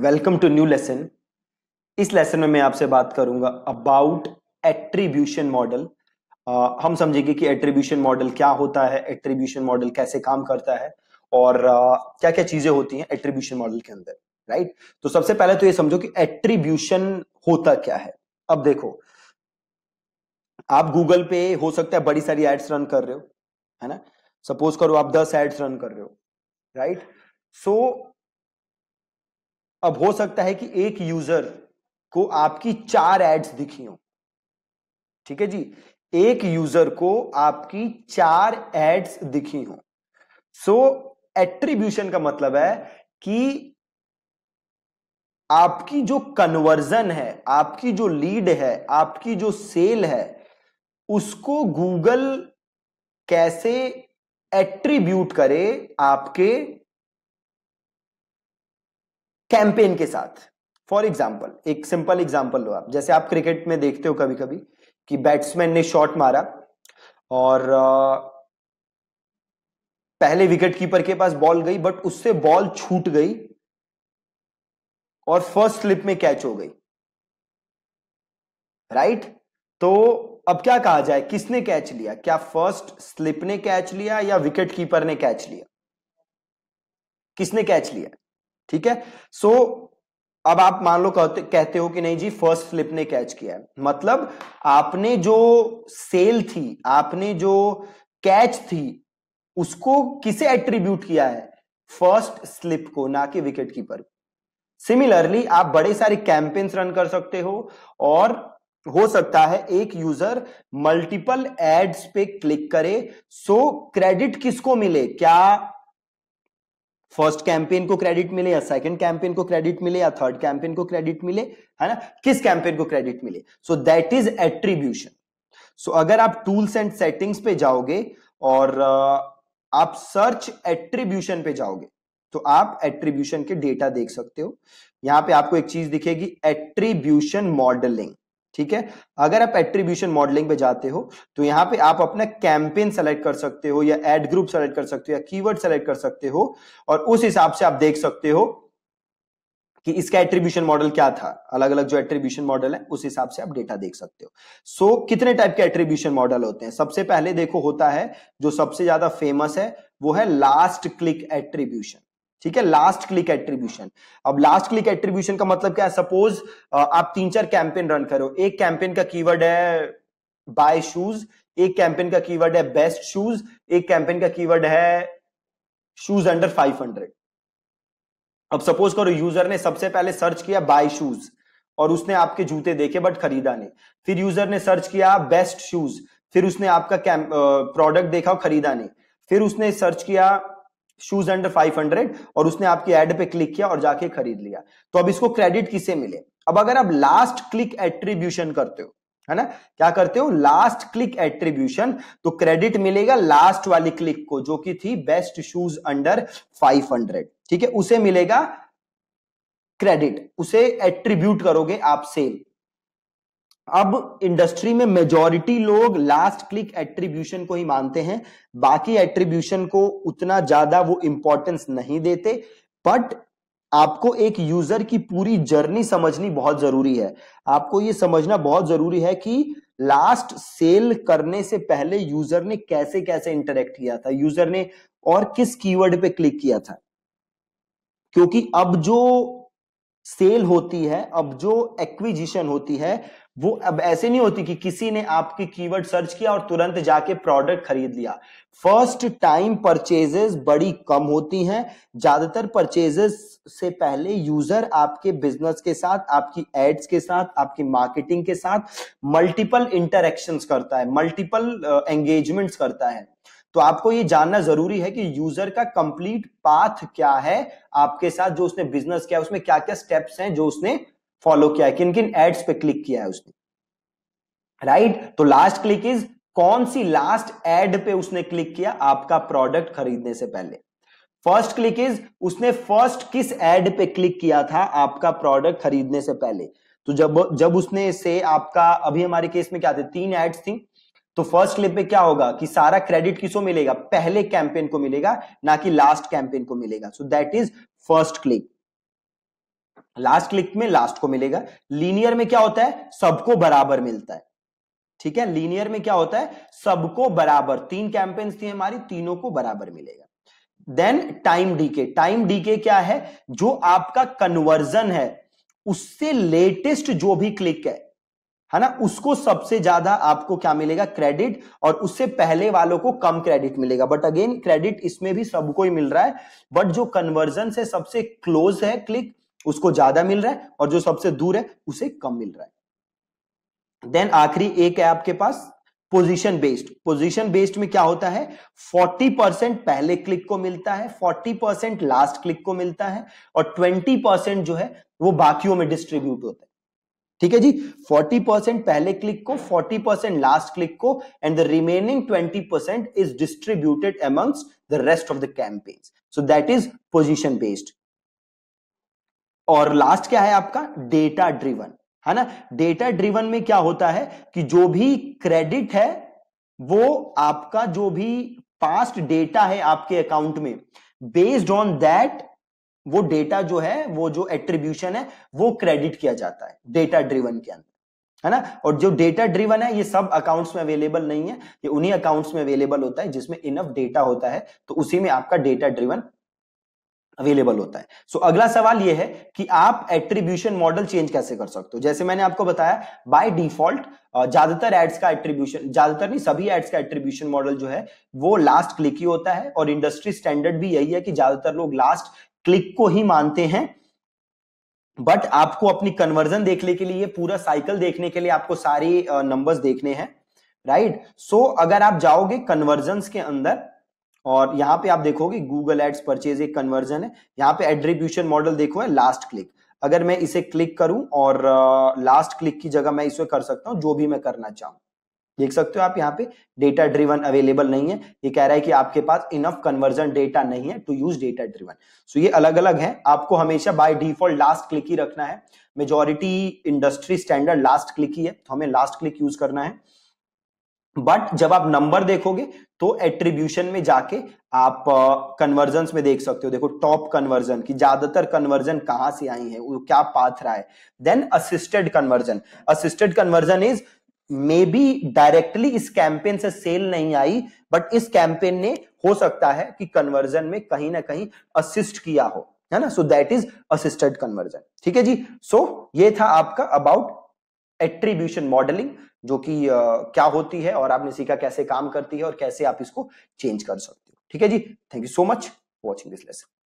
Welcome to new lesson इस lesson में मैं आपसे बात करूंगा अबाउट एट्रीब्यूशन मॉडल हम समझेंगे कि एट्रीब्यूशन मॉडल क्या होता है एट्रीब्यूशन मॉडल कैसे काम करता है और uh, क्या क्या चीजें होती हैं एट्रीब्यूशन मॉडल के अंदर राइट right? तो सबसे पहले तो ये समझो कि एट्रीब्यूशन होता क्या है अब देखो आप गूगल पे हो सकता है बड़ी सारी एड्स रन कर रहे हो है ना सपोज करो आप दस एड्स रन कर रहे हो राइट right? सो so, अब हो सकता है कि एक यूजर को आपकी चार एड्स दिखी हो ठीक है जी एक यूजर को आपकी चार एड्स दिखी हो सो एट्रीब्यूशन का मतलब है कि आपकी जो कन्वर्जन है आपकी जो लीड है आपकी जो सेल है उसको गूगल कैसे एट्रीब्यूट करे आपके कैंपेन के साथ फॉर एग्जाम्पल एक सिंपल एग्जाम्पल लो आप जैसे आप क्रिकेट में देखते हो कभी कभी कि बैट्समैन ने शॉट मारा और पहले विकेट कीपर के पास बॉल गई बट उससे बॉल छूट गई और फर्स्ट स्लिप में कैच हो गई राइट तो अब क्या कहा जाए किसने कैच लिया क्या फर्स्ट स्लिप ने कैच लिया या विकेट कीपर ने कैच लिया किसने कैच लिया ठीक है सो so, अब आप मान लो कहते, कहते हो कि नहीं जी फर्स्ट फ्लिप ने कैच किया है मतलब आपने जो सेल थी आपने जो कैच थी उसको किसे एट्रीब्यूट किया है फर्स्ट स्लिप को ना कि विकेट कीपर सिमिलरली आप बड़े सारे कैंपेन्स रन कर सकते हो और हो सकता है एक यूजर मल्टीपल एड्स पे क्लिक करे सो क्रेडिट किसको मिले क्या फर्स्ट कैंपेन को क्रेडिट मिले या सेकंड कैंपेन को क्रेडिट मिले या थर्ड कैंपेन को क्रेडिट मिले है ना किस कैंपेन को क्रेडिट मिले so that is attribution so अगर आप टूल्स एंड सेटिंग्स पे जाओगे और आप सर्च एट्रीब्यूशन पे जाओगे तो आप एट्रीब्यूशन के डेटा देख सकते हो यहां पे आपको एक चीज दिखेगी एट्रीब्यूशन मॉडलिंग ठीक है अगर आप एट्रीब्यूशन मॉडलिंग पे जाते हो तो यहाँ पे आप अपना कैंपेन सेलेक्ट कर सकते हो या एड ग्रुप सेलेक्ट कर सकते हो या कीवर्ड सेलेक्ट कर सकते हो और उस हिसाब से आप देख सकते हो कि इसका एट्रीब्यूशन मॉडल क्या था अलग अलग जो एट्रीब्यूशन मॉडल है उस हिसाब से आप डेटा देख सकते हो सो so, कितने टाइप के एट्रीब्यूशन मॉडल होते हैं सबसे पहले देखो होता है जो सबसे ज्यादा फेमस है वो है लास्ट क्लिक एट्रीब्यूशन ठीक है लास्ट क्लिक एट्रीब्यूशन अब लास्ट क्लिक एट्रीब्यूशन का मतलब क्या है सपोज uh, आप तीन चार कैंपेन रन करो एक कैंपेन का कीवर्ड है बाय शूज एक कैंपेन का कीवर्ड है बेस्ट शूज एक कैंपेन का कीवर्ड है शूज अंडर 500 अब सपोज करो यूजर ने सबसे पहले सर्च किया बाय शूज और उसने आपके जूते देखे बट खरीदा नहीं फिर यूजर ने सर्च किया बेस्ट शूज फिर उसने आपका प्रोडक्ट uh, देखा और खरीदा नहीं फिर उसने सर्च किया शूज अंडर 500 और उसने आपकी एड पे क्लिक किया और जाके खरीद लिया तो अब इसको क्रेडिट किसे मिले अब अगर आप लास्ट क्लिक एट्रीब्यूशन करते हो है ना क्या करते हो लास्ट क्लिक एट्रीब्यूशन तो क्रेडिट मिलेगा लास्ट वाली क्लिक को जो कि थी बेस्ट शूज अंडर 500 ठीक है उसे मिलेगा क्रेडिट उसे एट्रीब्यूट करोगे आप सेल अब इंडस्ट्री में मेजॉरिटी लोग लास्ट क्लिक एट्रीब्यूशन को ही मानते हैं बाकी एट्रीब्यूशन को उतना ज्यादा वो इंपॉर्टेंस नहीं देते बट आपको एक यूजर की पूरी जर्नी समझनी बहुत जरूरी है आपको ये समझना बहुत जरूरी है कि लास्ट सेल करने से पहले यूजर ने कैसे कैसे इंटरेक्ट किया था यूजर ने और किस कीवर्ड पे क्लिक किया था क्योंकि अब जो सेल होती है अब जो एक्विजिशन होती है वो अब ऐसे नहीं होती कि किसी ने आपकी कीवर्ड सर्च किया और तुरंत जाके प्रोडक्ट खरीद लिया फर्स्ट टाइम परचेजेस बड़ी कम होती हैं ज्यादातर परचेजेस से पहले यूजर आपके बिजनेस के साथ आपकी एड्स के साथ आपकी मार्केटिंग के साथ मल्टीपल इंटरेक्शन करता है मल्टीपल एंगेजमेंट्स करता है तो आपको ये जानना जरूरी है कि यूजर का कंप्लीट पाथ क्या है आपके साथ जो उसने बिजनेस किया उसमें क्या क्या स्टेप्स हैं जो उसने फॉलो किया है किन किन एड्स पे क्लिक किया है उसने राइट right? तो लास्ट क्लिक इज कौन सी लास्ट एड पे उसने क्लिक किया आपका प्रोडक्ट खरीदने से पहले फर्स्ट क्लिक इज उसने फर्स्ट किस एड पे क्लिक किया था आपका प्रोडक्ट खरीदने से पहले तो जब जब उसने से आपका अभी हमारे केस में क्या थे तीन एड्स थी तो फर्स्ट क्लिप पे क्या होगा कि सारा क्रेडिट किसो मिलेगा पहले कैंपेन को मिलेगा ना कि लास्ट कैंपेन को मिलेगा so that is first click last click में लास्ट को मिलेगा लीनियर में क्या होता है सबको बराबर मिलता है ठीक है लीनियर में क्या होता है सबको बराबर तीन कैंपेन थी हमारी तीनों को बराबर मिलेगा then time decay time decay क्या है जो आपका कन्वर्जन है उससे लेटेस्ट जो भी क्लिक है है ना उसको सबसे ज्यादा आपको क्या मिलेगा क्रेडिट और उससे पहले वालों को कम क्रेडिट मिलेगा बट अगेन क्रेडिट इसमें भी सबको ही मिल रहा है बट जो कन्वर्जन से सबसे क्लोज है क्लिक उसको ज्यादा मिल रहा है और जो सबसे दूर है उसे कम मिल रहा है देन आखिरी एक है आपके पास पोजीशन बेस्ड पोजीशन बेस्ड में क्या होता है 40 परसेंट पहले क्लिक को मिलता है 40 परसेंट लास्ट क्लिक को मिलता है और 20 परसेंट जो है वो बाकियों में डिस्ट्रीब्यूट होता है ठीक है जी 40 परसेंट पहले क्लिक को 40 परसेंट लास्ट क्लिक को and the remaining 20 percent is distributed amongst the rest of the campaigns so that is position based और लास्ट क्या है आपका डेटा ड्रिवन है ना डेटा ड्रिवन में क्या होता है कि जो भी क्रेडिट है वो आपका जो भी पास्ट डेटा है आपके अकाउंट में बेस्ड ऑन दैट वो डेटा जो है वो जो एट्रीब्यूशन है वो क्रेडिट किया जाता है डेटा ड्रिवन के अंदर है ना और जो डेटा ड्रिवन है ये सब अकाउंट्स में अवेलेबल नहीं है ये उन्हीं अकाउंट्स में अवेलेबल होता है जिसमें इनफ डेटा होता है तो उसी में आपका डेटा ड्रिवन अवेलेबल होता है सो so, अगला सवाल यह है कि आप एट्रीब्यूशन मॉडल चेंज कैसे कर सकते हो जैसे मैंने आपको बताया बाय डिफॉल्ट ज्यादातर एड्स का एट्रीब्यूशन ज्यादातर नहीं सभी एड्स का एट्रीब्यूशन मॉडल जो है वो लास्ट क्लिक ही होता है और इंडस्ट्री स्टैंडर्ड भी यही है कि ज्यादातर लोग लास्ट क्लिक को ही मानते हैं बट आपको अपनी कन्वर्जन देखने के लिए पूरा साइकिल देखने के लिए आपको सारे नंबर्स देखने हैं राइट right? सो so, अगर आप जाओगे कन्वर्जन के अंदर और यहाँ पे आप देखोगे गूगल एड्स परचेज एक कन्वर्जन है यहाँ पे एड्रीब्यूशन मॉडल देखो है लास्ट क्लिक अगर मैं इसे क्लिक करूं और लास्ट क्लिक की जगह मैं इसे कर सकता हूं जो भी मैं करना चाहूं देख सकते हो आप यहाँ पे डेटा ड्रिवन अवेलेबल नहीं है ये कह रहा है कि आपके पास इनफ कन्वर्जन डेटा नहीं है to use data driven so ये अलग अलग है आपको हमेशा बाय डिफॉल्ट लास्ट क्लिक ही रखना है majority industry standard last click ही है तो हमें लास्ट क्लिक यूज करना है बट जब आप नंबर देखोगे तो एट्रीब्यूशन में जाके आप कन्वर्जन में देख सकते हो देखो टॉप कन्वर्जन की ज्यादातर कन्वर्जन कहां से आई है वो क्या पाथ रहा है then assisted conversion assisted conversion is maybe directly इस कैंपेन से सेल नहीं आई बट इस कैंपेन ने हो सकता है कि कन्वर्जन में कहीं ना कहीं असिस्ट किया हो है ना so that is assisted conversion ठीक है जी सो so, ये था आपका अबाउट एट्रीब्यूशन मॉडलिंग जो कि uh, क्या होती है और आपने सीखा कैसे काम करती है और कैसे आप इसको चेंज कर सकते हो ठीक है जी thank you so much watching this lesson